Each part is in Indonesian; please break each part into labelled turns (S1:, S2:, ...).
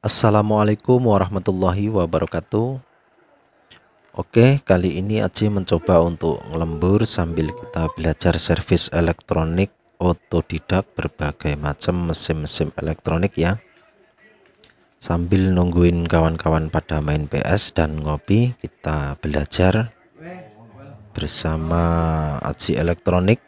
S1: Assalamualaikum warahmatullahi wabarakatuh Oke kali ini Aji mencoba untuk ngelembur sambil kita belajar servis elektronik otodidak berbagai macam mesin-mesin elektronik ya Sambil nungguin kawan-kawan pada main PS dan ngopi kita belajar bersama Aji elektronik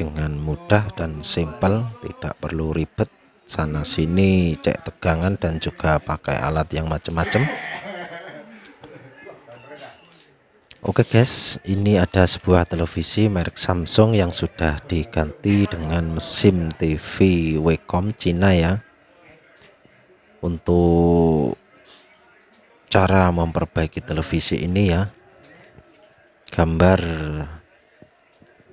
S1: dengan mudah dan simpel tidak perlu ribet sana sini cek tegangan dan juga pakai alat yang macam-macam Oke okay guys ini ada sebuah televisi merek Samsung yang sudah diganti dengan mesin TV Wacom Cina ya untuk cara memperbaiki televisi ini ya gambar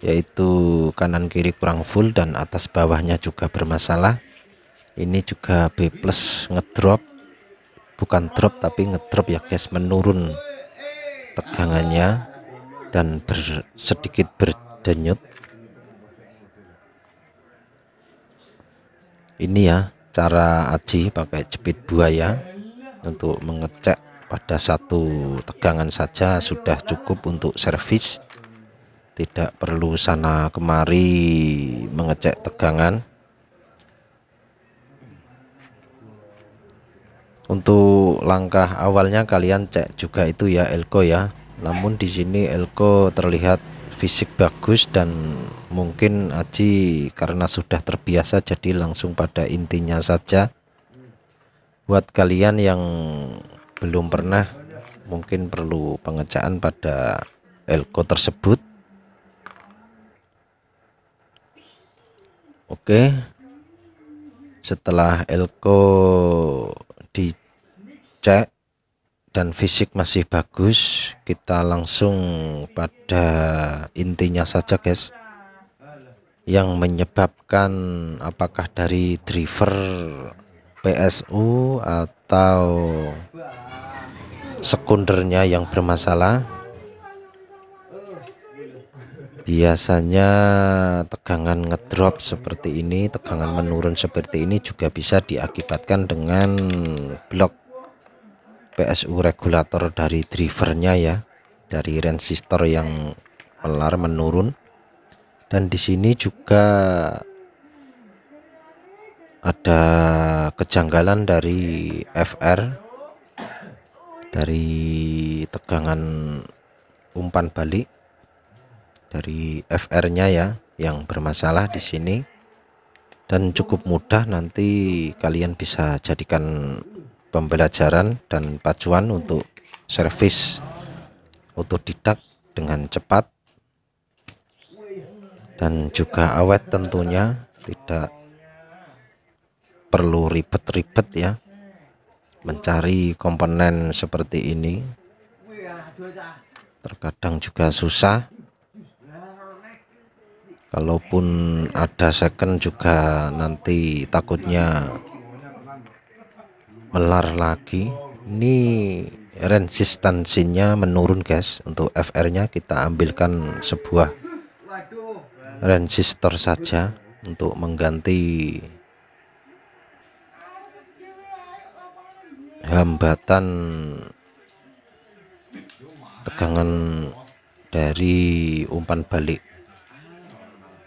S1: yaitu kanan kiri kurang full dan atas bawahnya juga bermasalah ini juga B plus ngedrop bukan drop tapi ngedrop ya guys menurun tegangannya dan ber, sedikit berdenyut ini ya cara aji pakai jepit buaya untuk mengecek pada satu tegangan saja sudah cukup untuk servis tidak perlu sana kemari mengecek tegangan untuk langkah awalnya kalian cek juga itu ya elko ya namun di sini elko terlihat fisik bagus dan mungkin Aji karena sudah terbiasa jadi langsung pada intinya saja buat kalian yang belum pernah mungkin perlu pengecekan pada elko tersebut oke setelah elko dicek dan fisik masih bagus kita langsung pada intinya saja guys yang menyebabkan apakah dari driver PSU atau sekundernya yang bermasalah biasanya tegangan ngedrop seperti ini tegangan menurun seperti ini juga bisa diakibatkan dengan blok PSU regulator dari drivernya ya dari resistor yang melar menurun dan di sini juga ada kejanggalan dari FR dari tegangan umpan balik dari FR-nya ya yang bermasalah di sini dan cukup mudah nanti kalian bisa jadikan pembelajaran dan pacuan untuk servis otodidak dengan cepat dan juga awet tentunya tidak perlu ribet-ribet ya mencari komponen seperti ini terkadang juga susah kalaupun ada second juga nanti takutnya melar lagi ini resistansinya menurun guys untuk FR nya kita ambilkan sebuah resistor saja untuk mengganti hambatan tegangan dari umpan balik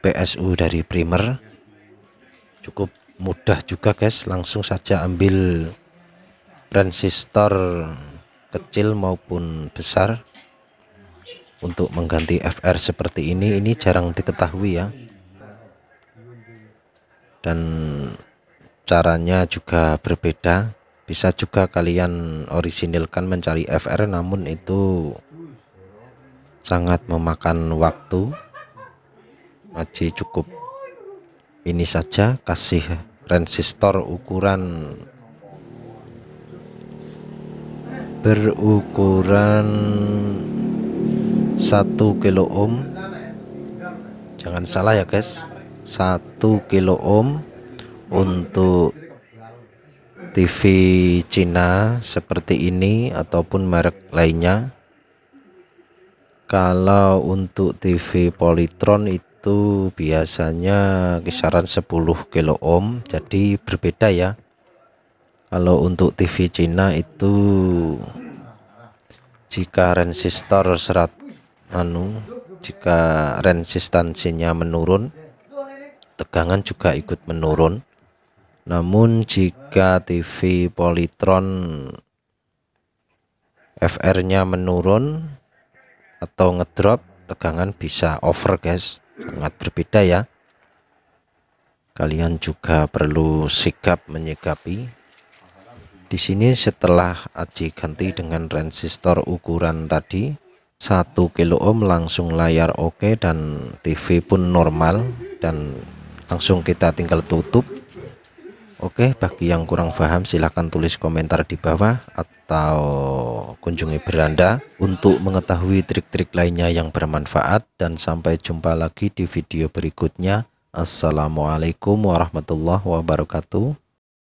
S1: PSU dari primer cukup mudah juga guys langsung saja ambil transistor kecil maupun besar untuk mengganti FR seperti ini ini jarang diketahui ya dan caranya juga berbeda bisa juga kalian orisinilkan mencari FR namun itu sangat memakan waktu masih cukup ini saja kasih transistor ukuran berukuran 1 kilo ohm jangan salah ya guys 1 kilo ohm untuk TV Cina seperti ini ataupun merek lainnya kalau untuk TV Polytron itu itu biasanya kisaran 10 kilo ohm jadi berbeda ya kalau untuk TV Cina itu jika resistor serat anu jika resistansinya menurun tegangan juga ikut menurun namun jika TV Polytron FR nya menurun atau ngedrop tegangan bisa over guys sangat berbeda ya kalian juga perlu sikap menyikapi di sini setelah aji ganti dengan resistor ukuran tadi 1 kilo ohm langsung layar oke okay dan TV pun normal dan langsung kita tinggal tutup Oke, bagi yang kurang paham silahkan tulis komentar di bawah atau kunjungi beranda untuk mengetahui trik-trik lainnya yang bermanfaat dan sampai jumpa lagi di video berikutnya. Assalamualaikum warahmatullahi wabarakatuh.